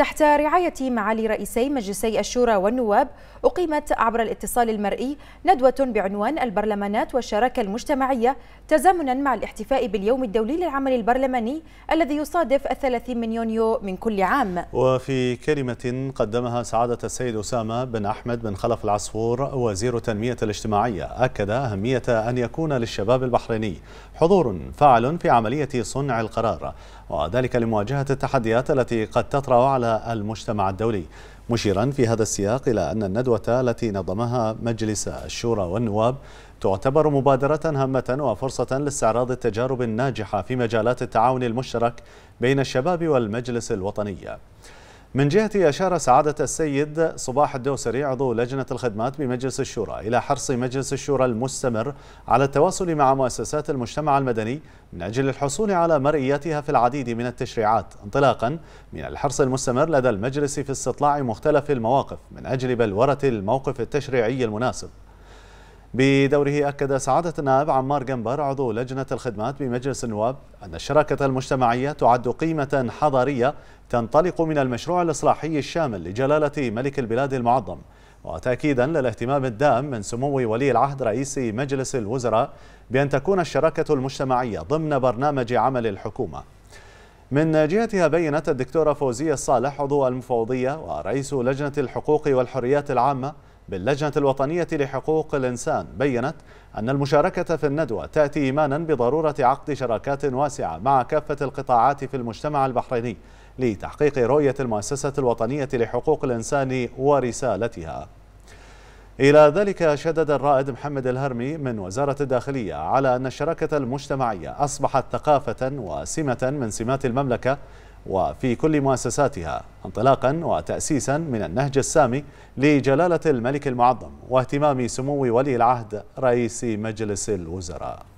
تحت رعاية معالي رئيسي مجلسي الشورى والنواب أقيمت عبر الاتصال المرئي ندوة بعنوان البرلمانات والشراكة المجتمعية تزامنا مع الاحتفاء باليوم الدولي للعمل البرلماني الذي يصادف الثلاثين من يونيو من كل عام وفي كلمة قدمها سعادة السيد أسامة بن أحمد بن خلف العصفور وزير التنمية الاجتماعية أكد أهمية أن يكون للشباب البحريني حضور فعل في عملية صنع القرار وذلك لمواجهة التحديات التي قد تطرأ على المجتمع الدولي مشيرا في هذا السياق إلى أن الندوة التي نظمها مجلس الشورى والنواب تعتبر مبادرة هامة وفرصة لاستعراض التجارب الناجحة في مجالات التعاون المشترك بين الشباب والمجلس الوطني من جهتي أشار سعادة السيد صباح الدوسري عضو لجنة الخدمات بمجلس الشورى إلى حرص مجلس الشورى المستمر على التواصل مع مؤسسات المجتمع المدني من أجل الحصول على مرئياتها في العديد من التشريعات انطلاقا من الحرص المستمر لدى المجلس في استطلاع مختلف المواقف من أجل بلورة الموقف التشريعي المناسب بدوره أكد سعادة النائب عمار جنبر عضو لجنة الخدمات بمجلس النواب أن الشراكة المجتمعية تعد قيمة حضارية تنطلق من المشروع الإصلاحي الشامل لجلالة ملك البلاد المعظم وتأكيدا للاهتمام الدائم من سمو ولي العهد رئيس مجلس الوزراء بأن تكون الشراكة المجتمعية ضمن برنامج عمل الحكومة من جهتها بينت الدكتورة فوزية الصالح عضو المفوضية ورئيس لجنة الحقوق والحريات العامة باللجنة الوطنية لحقوق الإنسان بيّنت أن المشاركة في الندوة تأتي إيمانا بضرورة عقد شراكات واسعة مع كافة القطاعات في المجتمع البحريني لتحقيق رؤية المؤسسة الوطنية لحقوق الإنسان ورسالتها إلى ذلك شدد الرائد محمد الهرمي من وزارة الداخلية على أن الشراكة المجتمعية أصبحت ثقافة وسمة من سمات المملكة وفي كل مؤسساتها انطلاقا وتأسيسا من النهج السامي لجلالة الملك المعظم واهتمام سمو ولي العهد رئيس مجلس الوزراء